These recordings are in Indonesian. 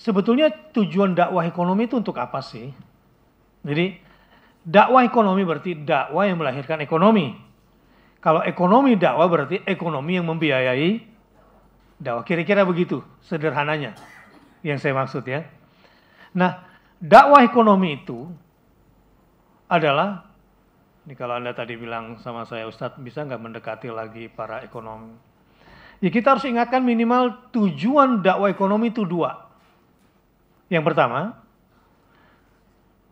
sebetulnya tujuan dakwah ekonomi itu untuk apa sih? Jadi dakwah ekonomi berarti dakwah yang melahirkan ekonomi. Kalau ekonomi dakwah berarti ekonomi yang membiayai dakwah. Kira-kira begitu sederhananya yang saya maksud ya. Nah, dakwah ekonomi itu adalah ini kalau Anda tadi bilang sama saya Ustadz bisa nggak mendekati lagi para ekonomi? Ya kita harus ingatkan minimal tujuan dakwah ekonomi itu dua yang pertama,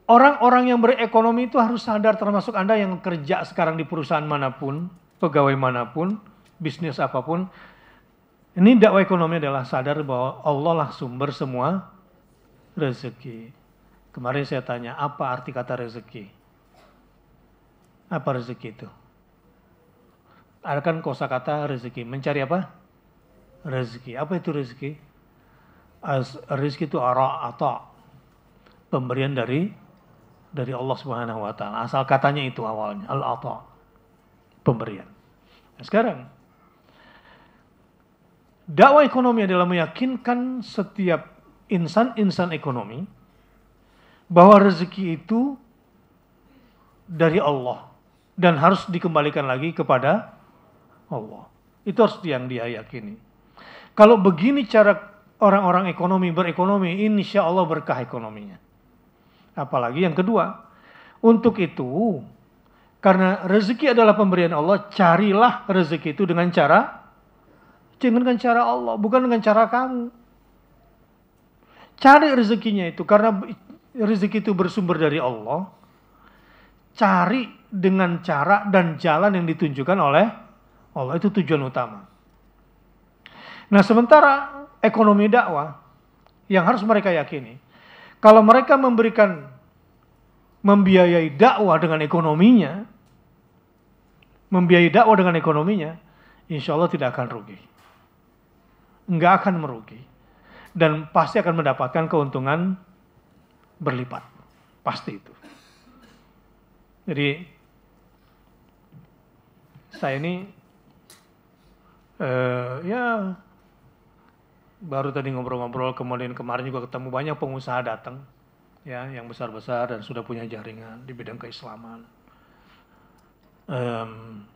orang-orang yang berekonomi itu harus sadar termasuk Anda yang kerja sekarang di perusahaan manapun, pegawai manapun, bisnis apapun. Ini dakwah ekonomi adalah sadar bahwa Allah lah sumber semua rezeki. Kemarin saya tanya, apa arti kata rezeki? Apa rezeki itu? Ada kan kata rezeki. Mencari apa? Rezeki. Apa itu rezeki? Az, rizki itu ara atau pemberian dari dari Allah Subhanahu wa taala. Asal katanya itu awalnya al ata pemberian. Nah, sekarang dakwah ekonomi adalah meyakinkan setiap insan-insan ekonomi bahwa rezeki itu dari Allah dan harus dikembalikan lagi kepada Allah. Itu harus yang dia yakini. Kalau begini cara orang-orang ekonomi berekonomi, insya Allah berkah ekonominya. Apalagi yang kedua, untuk itu, karena rezeki adalah pemberian Allah, carilah rezeki itu dengan cara, jangan dengan cara Allah, bukan dengan cara kamu. Cari rezekinya itu, karena rezeki itu bersumber dari Allah, cari dengan cara dan jalan yang ditunjukkan oleh Allah, itu tujuan utama. Nah sementara ekonomi dakwah yang harus mereka yakini. Kalau mereka memberikan membiayai dakwah dengan ekonominya, membiayai dakwah dengan ekonominya, insya Allah tidak akan rugi. Enggak akan merugi. Dan pasti akan mendapatkan keuntungan berlipat. Pasti itu. Jadi, saya ini, uh, ya baru tadi ngobrol-ngobrol kemarin kemarin juga ketemu banyak pengusaha datang ya yang besar-besar dan sudah punya jaringan di bidang keislaman um,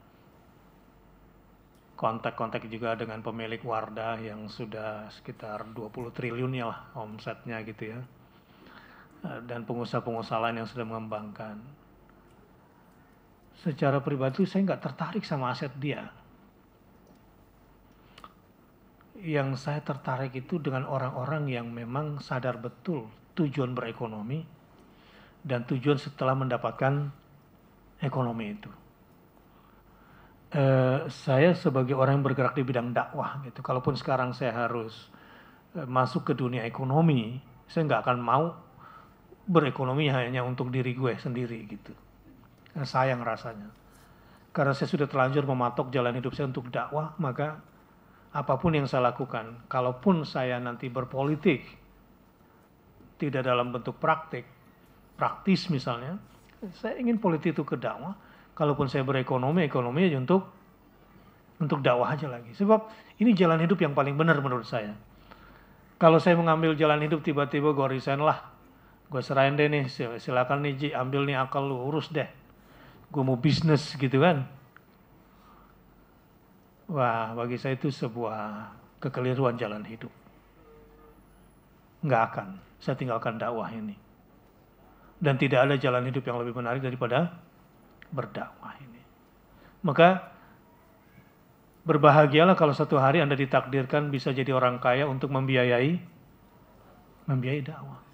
kontak-kontak juga dengan pemilik Wardah yang sudah sekitar 20 triliun ya lah omsetnya gitu ya eh, dan pengusaha-pengusaha lain yang sudah mengembangkan secara pribadi saya nggak tertarik sama aset dia yang saya tertarik itu dengan orang-orang yang memang sadar betul tujuan berekonomi dan tujuan setelah mendapatkan ekonomi itu. Uh, saya sebagai orang yang bergerak di bidang dakwah gitu, kalaupun sekarang saya harus uh, masuk ke dunia ekonomi, saya nggak akan mau berekonomi hanya untuk diri gue sendiri gitu. Sayang rasanya. Karena saya sudah terlanjur mematok jalan hidup saya untuk dakwah, maka apapun yang saya lakukan, kalaupun saya nanti berpolitik, tidak dalam bentuk praktik, praktis misalnya, saya ingin politik itu ke dakwah, kalaupun saya berekonomi, ekonomi aja untuk untuk dakwah aja lagi. Sebab ini jalan hidup yang paling benar menurut saya. Kalau saya mengambil jalan hidup tiba-tiba gue resign lah, gue serahin deh nih, silakan nih ambil nih akal lu, urus deh. Gue mau bisnis gitu kan Wah, bagi saya itu sebuah kekeliruan jalan hidup. Enggak akan. Saya tinggalkan dakwah ini. Dan tidak ada jalan hidup yang lebih menarik daripada berdakwah ini. Maka berbahagialah kalau satu hari Anda ditakdirkan bisa jadi orang kaya untuk membiayai membiayai dakwah.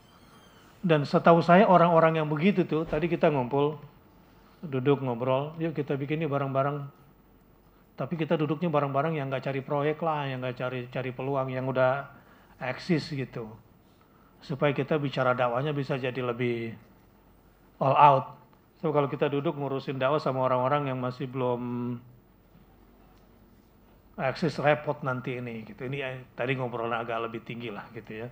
Dan setahu saya orang-orang yang begitu tuh, tadi kita ngumpul, duduk ngobrol, yuk kita bikin ini barang-barang tapi kita duduknya bareng-bareng yang nggak cari proyek lah, yang nggak cari cari peluang, yang udah eksis gitu. Supaya kita bicara dakwahnya bisa jadi lebih all out. So kalau kita duduk ngurusin dakwah sama orang-orang yang masih belum eksis repot nanti ini gitu. Ini eh, tadi ngobrolnya agak lebih tinggi lah gitu ya.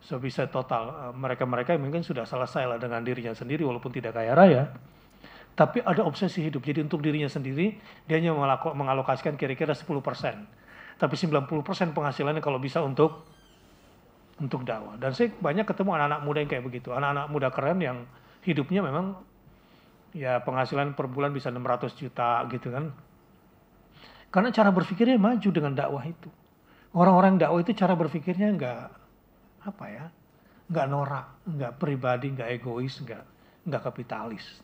So bisa total eh, mereka-mereka mungkin sudah selesai lah dengan dirinya sendiri walaupun tidak kaya raya tapi ada obsesi hidup. Jadi untuk dirinya sendiri, dia hanya mengalokasikan kira-kira 10%. persen. Tapi 90% persen penghasilannya kalau bisa untuk untuk dakwah. Dan saya banyak ketemu anak-anak muda yang kayak begitu. Anak-anak muda keren yang hidupnya memang ya penghasilan per bulan bisa 600 juta gitu kan. Karena cara berpikirnya maju dengan dakwah itu. Orang-orang dakwah itu cara berpikirnya nggak apa ya, nggak norak, nggak pribadi, nggak egois, nggak nggak kapitalis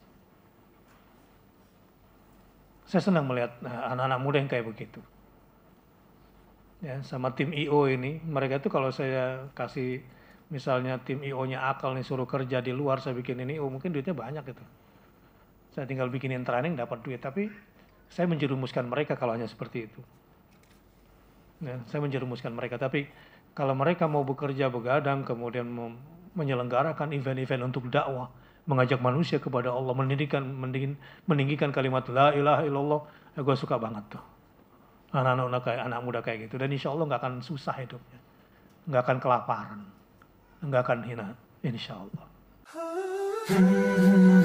saya senang melihat eh, anak-anak muda yang kayak begitu. Ya, sama tim IO ini, mereka itu kalau saya kasih misalnya tim IO-nya akal nih suruh kerja di luar, saya bikin ini oh mungkin duitnya banyak itu. Saya tinggal bikinin training dapat duit, tapi saya menjerumuskan mereka kalau hanya seperti itu. Ya, saya menjerumuskan mereka, tapi kalau mereka mau bekerja begadang kemudian menyelenggarakan event-event untuk dakwah, mengajak manusia kepada Allah, meninggikan, meninggikan kalimat la ilaha illallah, ya gue suka banget tuh. Anak-anak kayak anak muda kayak gitu. Dan insya Allah nggak akan susah hidupnya. Nggak akan kelaparan. Nggak akan hina. Insya Allah. Hmm.